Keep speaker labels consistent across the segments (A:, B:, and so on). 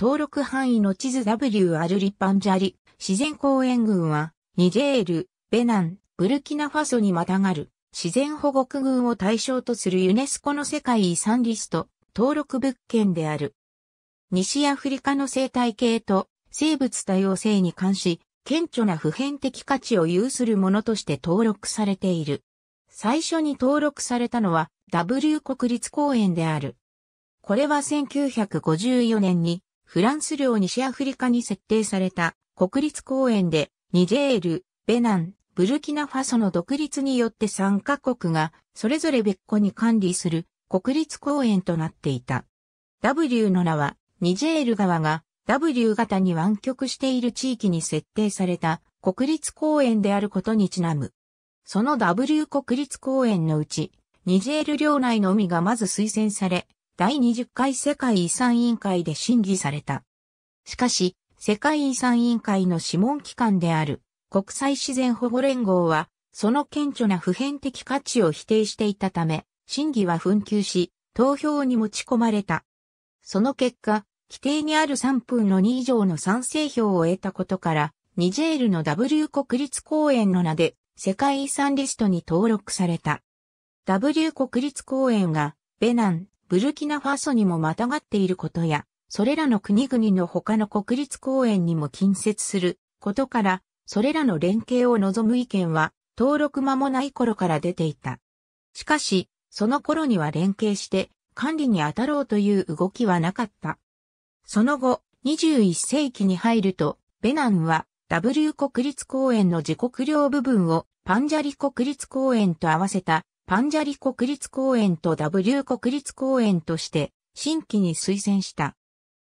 A: 登録範囲の地図 w アルリパンジャリ、自然公園群は、ニジェール、ベナン、ブルキナファソにまたがる、自然保護区群を対象とするユネスコの世界遺産リスト、登録物件である。西アフリカの生態系と生物多様性に関し、顕著な普遍的価値を有するものとして登録されている。最初に登録されたのは W 国立公園である。これは1954年にフランス領西アフリカに設定された国立公園でニジェール、ベナン、ブルキナファソの独立によって3カ国がそれぞれ別個に管理する国立公園となっていた。W の名はニジェール川が W 型に湾曲している地域に設定された国立公園であることにちなむ。その W 国立公園のうち、ニジェール領内のみがまず推薦され、第20回世界遺産委員会で審議された。しかし、世界遺産委員会の諮問機関である国際自然保護連合は、その顕著な普遍的価値を否定していたため、審議は紛糾し、投票に持ち込まれた。その結果、規定にある3分の2以上の賛成票を得たことから、ニジェールの W 国立公園の名で世界遺産リストに登録された。W 国立公園が、ベナン、ブルキナファソにもまたがっていることや、それらの国々の他の国立公園にも近接することから、それらの連携を望む意見は、登録間もない頃から出ていた。しかし、その頃には連携して管理に当たろうという動きはなかった。その後、21世紀に入ると、ベナンは W 国立公園の自国領部分をパンジャリ国立公園と合わせたパンジャリ国立公園と W 国立公園として新規に推薦した。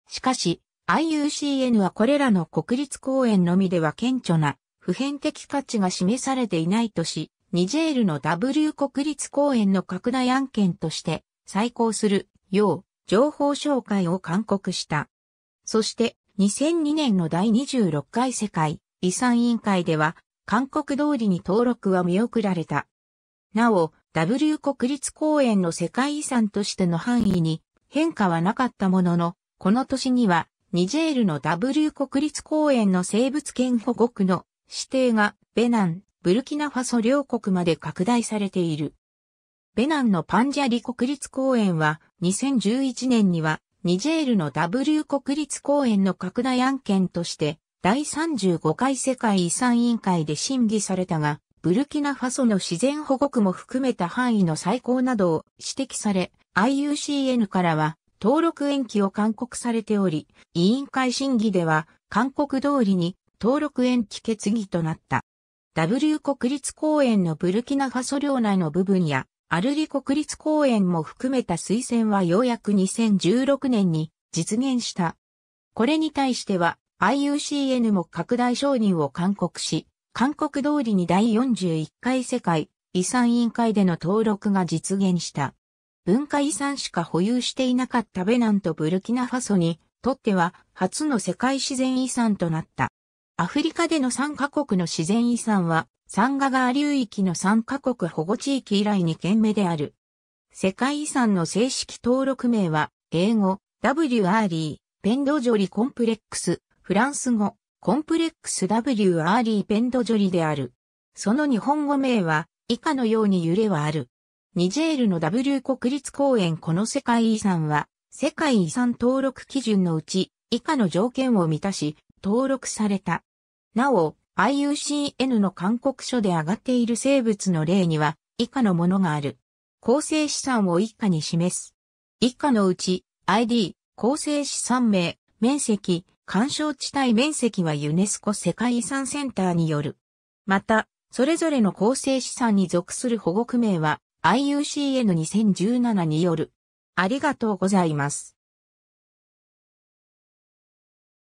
A: しかし、IUCN はこれらの国立公園のみでは顕著な普遍的価値が示されていないとし、ニジェールの W 国立公園の拡大案件として再考するよう情報紹介を勧告した。そして2002年の第26回世界遺産委員会では韓国通りに登録は見送られた。なお、W 国立公園の世界遺産としての範囲に変化はなかったものの、この年にはニジェールの W 国立公園の生物圏保護区の指定がベナン、ブルキナファソ両国まで拡大されている。ベナンのパンジャリ国立公園は2011年にはニジェールの W 国立公園の拡大案件として第35回世界遺産委員会で審議されたが、ブルキナファソの自然保護区も含めた範囲の再高などを指摘され、IUCN からは登録延期を勧告されており、委員会審議では勧告通りに登録延期決議となった。W 国立公園のブルキナファソ領内の部分や、アルリ国立公園も含めた推薦はようやく2016年に実現した。これに対しては IUCN も拡大承認を勧告し、韓国通りに第41回世界遺産委員会での登録が実現した。文化遺産しか保有していなかったベナンとブルキナファソにとっては初の世界自然遺産となった。アフリカでの3カ国の自然遺産は、サンガ川流域の3カ国保護地域以来2件目である。世界遺産の正式登録名は、英語、WRE、ペンドジョリコンプレックス、フランス語、コンプレックス W アーリーペンドジョリである。その日本語名は以下のように揺れはある。ニジェールの W 国立公園この世界遺産は世界遺産登録基準のうち以下の条件を満たし登録された。なお、IUCN の勧告書で上がっている生物の例には以下のものがある。構成資産を以下に示す。以下のうち ID、構成資産名、面積、干渉地帯面積はユネスコ世界遺産センターによる。また、それぞれの構成資産に属する保護区名は IUCN2017 による。ありがとうございます。